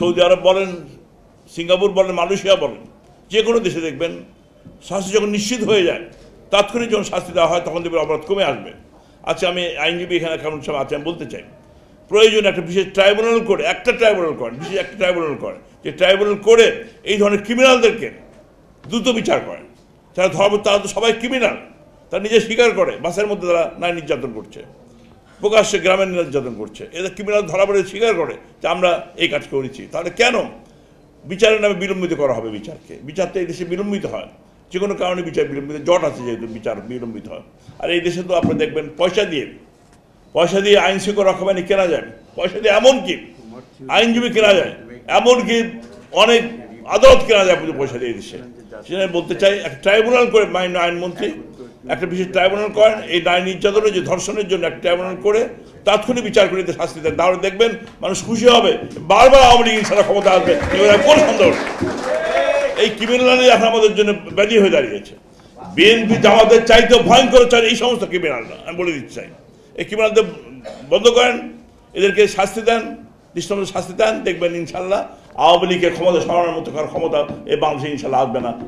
Saudi আরব বলেন Singapore বলেন Malaysia বলেন যে কোনো দেশে দেখবেন শাস্তি যখন নিশ্চিত হয়ে যায় তাৎক্ষণিক যখন শাস্তি দেওয়া হয় তখন দেখবেন অপরাধ কমে আসবে আচ্ছা আমি আইনজীবী এখানে কেমন সব আছে আমি বলতে চাই প্রয়োজন একটা বিশেষ ট্রাইব্যুনাল করে একটা ট্রাইব্যুনাল করেন বিশেষ একটা ট্রাইব্যুনাল করে যে ট্রাইব্যুনাল করে এই ধরনের ক্রিমিনালদেরকে দ্রুত বিচার করে তারা ধর্ম তারা তো সবাই ক্রিমিনাল তারা নিজে স্বীকার করে বাসের মধ্যে তারা নাই নির্যাতন করছে প্রকাশ্যে গ্রামের নির্যাতন করছে এদের ক্রিমিনাল ধরা পড়ে স্বীকার করে যে আমরা এই কাজ করেছি তাহলে কেন বিচারের নামে বিলম্বিত করা হবে বিচারকে বিচার তো এই দেশে বিলম্বিত হয় যে কোনো কারণে বিচার বিলম্বিত জট আছে যেহেতু বিচার বিলম্বিত হয় আর এই দেশে তো আপনি দেখবেন পয়সা দিয়ে পয়সা দিয়ে আইন শৃঙ্খলা বাহিনী কেনা যায় পয়সা দিয়ে এমনকি আইনজীবী কেনা যায় এমনকি অনেক আদালত কেনা যায় পয়সা দিয়ে দেশে সেটা বলতে চাই এক ট্রাইব্যুনাল করে আইনমন্ত্রী একটা বিশেষ ট্রাইব্যুনাল করেন এই নারী নির্যাতনের যে ধর্ষণের জন্য একটা ট্রাইব্যুনাল করে তাৎক্ষণিক বিচার করে শাস্তি দেন তাহলে দেখবেন মানুষ খুশি হবে বারবার আওয়ামী লীগ সারা ক্ষমতা আসবে কোন সন্দেহ এই ক্রিমিনালই এখন আমাদের জন্য ব্যাধি হয়ে দাঁড়িয়েছে বিএনপি আমাদের চাইতে ভয়ঙ্কর চাই এই সমস্ত ক্রিমিনালরা আমি বলে দিতে চাই এই ক্রিমিনালদের বন্ধ করেন এদেরকে শাস্তি দেন দৃষ্টান্ত শাস্তি দেন দেখবেন ইনশাল্লাহ আওয়ামী লীগের ক্ষমতা সরানোর মতো ক্ষমতা এই বাংলাদেশে ইনশাল্লাহ আসবে না